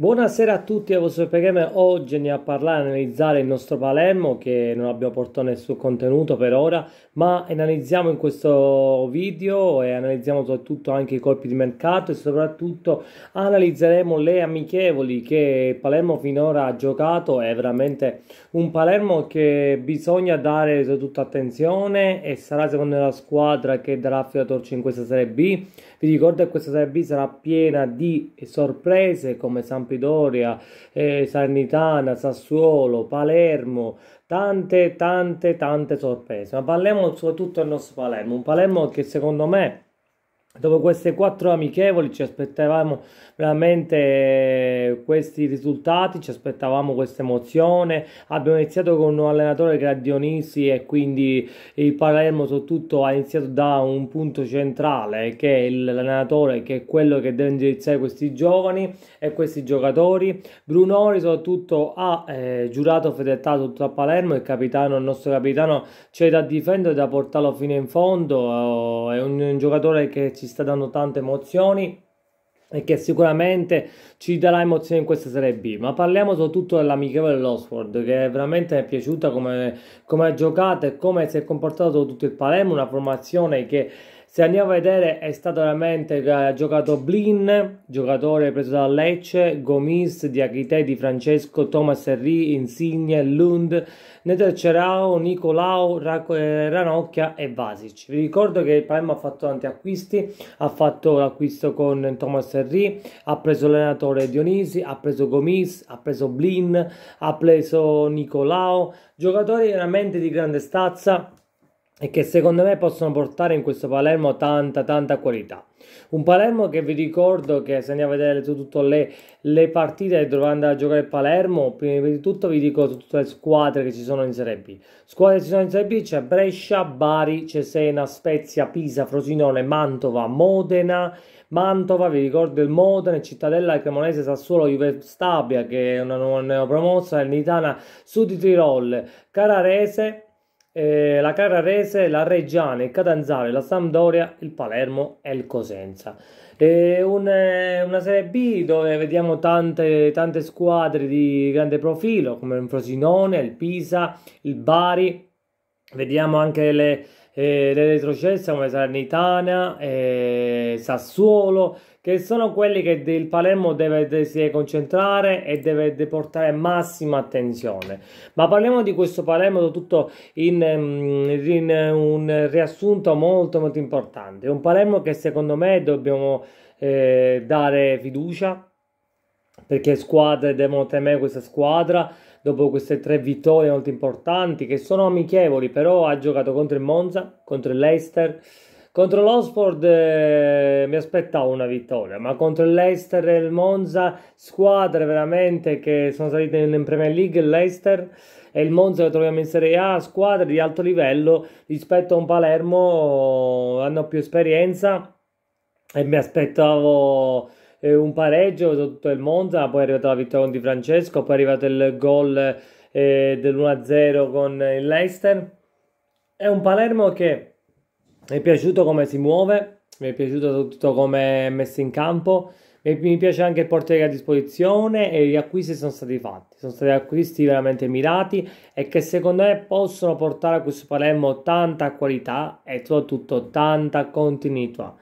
Buonasera a tutti, a vostro PGM. Oggi andiamo a parlare, analizzare il nostro Palermo che non abbiamo portato nessun contenuto per ora, ma analizziamo in questo video e analizziamo soprattutto anche i colpi di mercato e soprattutto analizzeremo le amichevoli che Palermo finora ha giocato. È veramente un Palermo che bisogna dare soprattutto attenzione e sarà secondo me la squadra che darà fiatorci in questa Serie B. Vi ricordo che questa Serie B sarà piena di sorprese come San Sampdoria, eh, Sanitana, Sassuolo, Palermo, tante, tante, tante sorprese. Ma parliamo soprattutto del nostro Palermo, un Palermo che secondo me Dopo queste quattro amichevoli ci aspettavamo veramente eh, questi risultati, ci aspettavamo questa emozione. Abbiamo iniziato con un allenatore che era Dionisi e quindi il Palermo soprattutto ha iniziato da un punto centrale che è l'allenatore che è quello che deve indirizzare questi giovani e questi giocatori. Brunori soprattutto ha eh, giurato fedeltà tutto a Palermo, il capitano, il nostro capitano c'è da difendere, e da portarlo fino in fondo, eh, è un, un giocatore che ci sta dando tante emozioni e che sicuramente ci darà emozioni in questa Serie B. Ma parliamo soprattutto dell'amichevole Losford, che veramente mi è piaciuta come ha giocato e come si è comportato tutto il Palermo, una formazione che se andiamo a vedere, è stato veramente ha eh, giocato Blin, giocatore preso da Lecce, Gomis, Diachite di Francesco, Thomas Henry, Insigne, Lund, Netercerao, Nicolao, eh, Ranocchia e Vasic. Vi ricordo che il Palermo ha fatto tanti acquisti, ha fatto l'acquisto con Thomas Henry, ha preso l'allenatore Dionisi, ha preso Gomis, ha preso Blin, ha preso Nicolau, giocatori veramente di grande stazza e che secondo me possono portare in questo Palermo tanta tanta qualità. Un Palermo che vi ricordo che se andiamo a vedere tutte le, le, partite dove andare a giocare il Palermo, prima di tutto vi dico tutte le squadre che ci sono in Serie B. Squadre che ci sono in Serie B c'è Brescia, Bari, Cesena, Spezia, Pisa, Frosinone, Mantova, Modena, Mantova, vi ricordo il Modena, Cittadella, Cremonese, Sassuolo, Juve Stabia che è una nuova neopromossa, Nitana, Sud di Tirol, Cararese, eh, la Carrarese, la Reggiana, il Catanzaro, la Sampdoria, il Palermo e il Cosenza. Eh, un, una Serie B dove vediamo tante, tante squadre di grande profilo come il Frosinone, il Pisa, il Bari, vediamo anche le, eh, le come Salernitana e Sassuolo, che sono quelli che il Palermo deve, deve concentrare e deve, portare massima attenzione. Ma parliamo di questo Palermo tutto in, mm, in, un riassunto molto molto importante. un Palermo che secondo me dobbiamo eh, dare fiducia perché squadre devono temere questa squadra dopo queste tre vittorie molto importanti che sono amichevoli, però ha giocato contro il Monza, contro il Contro l'Osford eh, mi aspettavo una vittoria, ma contro il e il Monza, squadre veramente che sono salite in Premier League, il e il Monza che troviamo in Serie A, squadre di alto livello rispetto a un Palermo, hanno più esperienza e mi aspettavo eh, un pareggio sotto il Monza, poi è arrivata la vittoria con Di Francesco, poi è arrivato il gol eh, dell'1-0 con il Leicester. È un Palermo che mi è piaciuto come si muove, mi è piaciuto tutto come è messo in campo, mi piace anche il portiere a disposizione e gli acquisti sono stati fatti, sono stati acquisti veramente mirati e che secondo me possono portare a questo Palermo tanta qualità e soprattutto tanta continuità.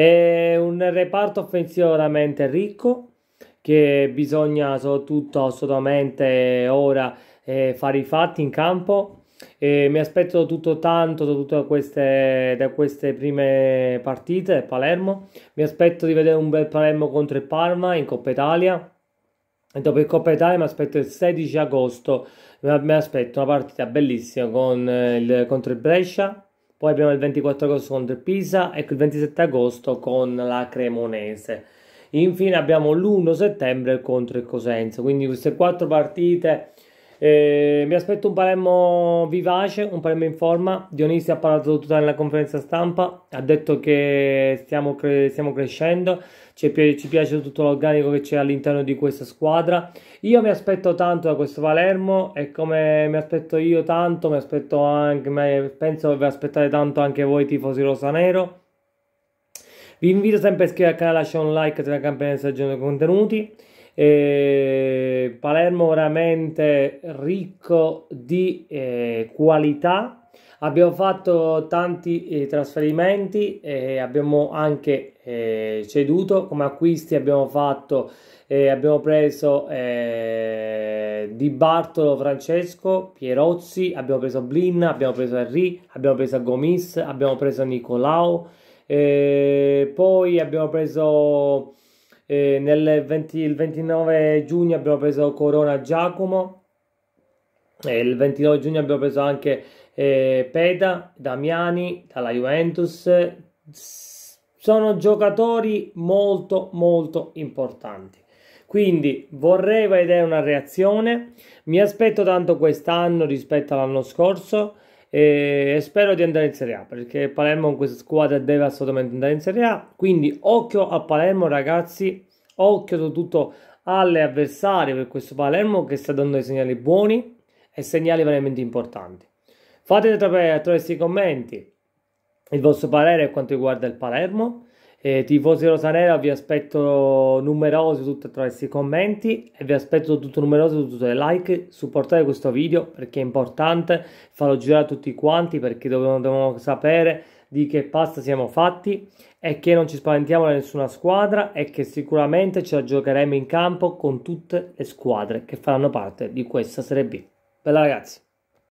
È un reparto offensivo veramente ricco che bisogna soprattutto assolutamente ora eh, fare i fatti in campo. Eh, mi aspetto tutto tanto soprattutto da queste, da queste prime partite Palermo. Mi aspetto di vedere un bel Palermo contro il Parma in Coppa Italia. E dopo il Coppa Italia mi aspetto il 16 agosto, mi aspetto una partita bellissima con eh, il, contro il Brescia poi abbiamo il 24 agosto contro ecco il Pisa e il 27 agosto con la Cremonese. Infine abbiamo l'1 settembre contro il Cosenza, quindi queste quattro partite eh, mi aspetto un Palermo vivace, un Palermo in forma. Dionisi ha parlato tutta nella conferenza stampa, ha detto che stiamo, cre- stiamo crescendo, ci, ci piace tutto l'organico che c'è all'interno di questa squadra. Io mi aspetto tanto da questo Palermo e come mi aspetto io tanto, mi aspetto anche, me, penso vi aspettate tanto anche voi tifosi rosanero. Vi invito sempre a iscrivervi al canale, lasciare un like, attivare la campanella se aggiungo contenuti. Eh, Palermo veramente ricco di eh, qualità. Abbiamo fatto tanti eh, trasferimenti e abbiamo anche eh, ceduto come acquisti. Abbiamo fatto eh, abbiamo preso eh, Di Bartolo Francesco Pierozzi, abbiamo preso Blin, abbiamo preso Henry, abbiamo preso Gomis, abbiamo preso Nicolau. poi abbiamo preso eh, nel 20, il 29 giugno abbiamo preso Corona Giacomo, e il 29 giugno abbiamo preso anche eh, Peda, Damiani, dalla Juventus. Sono giocatori molto molto importanti. Quindi vorrei vedere una reazione. Mi aspetto tanto quest'anno rispetto all'anno scorso e spero di andare in Serie A perché Palermo con questa squadra deve assolutamente andare in Serie A quindi occhio a Palermo ragazzi occhio soprattutto alle avversarie per questo Palermo che sta dando dei segnali buoni e segnali veramente importanti fate attraverso i commenti il vostro parere per quanto riguarda il Palermo eh, tifosi Rosanera, vi aspetto numerosi tutto attraverso i commenti e vi aspetto tutto numeroso tutto i like. Supportate questo video perché è importante, farlo girare a tutti quanti perché dobbiamo, dobbiamo sapere di che pasta siamo fatti e che non ci spaventiamo da nessuna squadra e che sicuramente ci la giocheremo in campo con tutte le squadre che faranno parte di questa Serie B. Bella ragazzi!